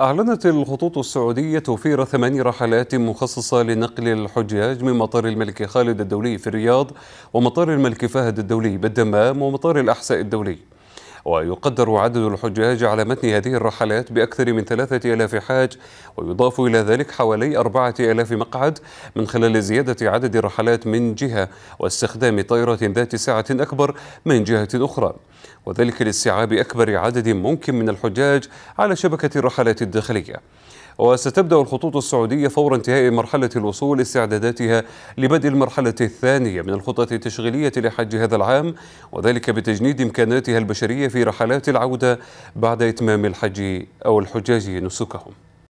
أعلنت الخطوط السعودية توفير ثماني رحلات مخصصة لنقل الحجاج من مطار الملك خالد الدولي في الرياض ومطار الملك فهد الدولي بالدمام ومطار الأحساء الدولي ويقدر عدد الحجاج على متن هذه الرحلات بأكثر من ثلاثة ألاف حاج ويضاف إلى ذلك حوالي أربعة ألاف مقعد من خلال زيادة عدد الرحلات من جهة واستخدام طائرة ذات سعة أكبر من جهة أخرى وذلك لاستيعاب أكبر عدد ممكن من الحجاج على شبكة الرحلات الداخلية وستبدأ الخطوط السعودية فور انتهاء مرحلة الوصول استعداداتها لبدء المرحلة الثانية من الخطط التشغيلية لحج هذا العام وذلك بتجنيد إمكاناتها البشرية في رحلات العودة بعد إتمام الحج أو الحجاج نسكهم